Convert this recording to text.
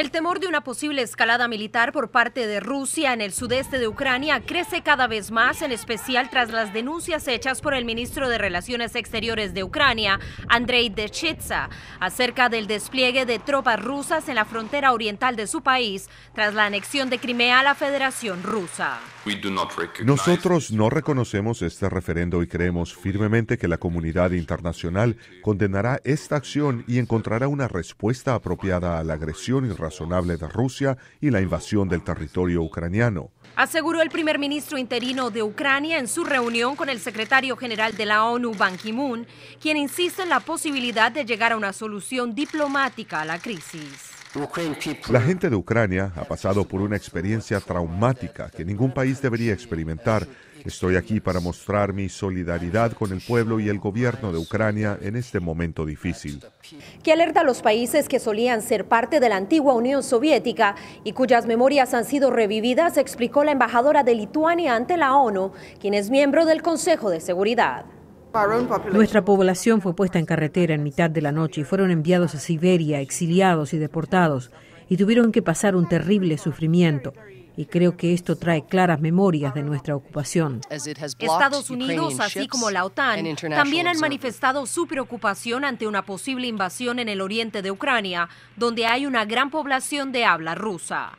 El temor de una posible escalada militar por parte de Rusia en el sudeste de Ucrania crece cada vez más, en especial tras las denuncias hechas por el ministro de Relaciones Exteriores de Ucrania, Andrei Dechitsa, acerca del despliegue de tropas rusas en la frontera oriental de su país tras la anexión de Crimea a la Federación Rusa. Nosotros no reconocemos este referendo y creemos firmemente que la comunidad internacional condenará esta acción y encontrará una respuesta apropiada a la agresión y razonable de Rusia y la invasión del territorio ucraniano. Aseguró el primer ministro interino de Ucrania en su reunión con el secretario general de la ONU, Ban Ki-moon, quien insiste en la posibilidad de llegar a una solución diplomática a la crisis. La gente de Ucrania ha pasado por una experiencia traumática que ningún país debería experimentar. Estoy aquí para mostrar mi solidaridad con el pueblo y el gobierno de Ucrania en este momento difícil. Que alerta a los países que solían ser parte de la antigua Unión Soviética y cuyas memorias han sido revividas, explicó la embajadora de Lituania ante la ONU, quien es miembro del Consejo de Seguridad. Nuestra población fue puesta en carretera en mitad de la noche y fueron enviados a Siberia, exiliados y deportados, y tuvieron que pasar un terrible sufrimiento. Y creo que esto trae claras memorias de nuestra ocupación. Estados Unidos, así como la OTAN, también han manifestado su preocupación ante una posible invasión en el oriente de Ucrania, donde hay una gran población de habla rusa.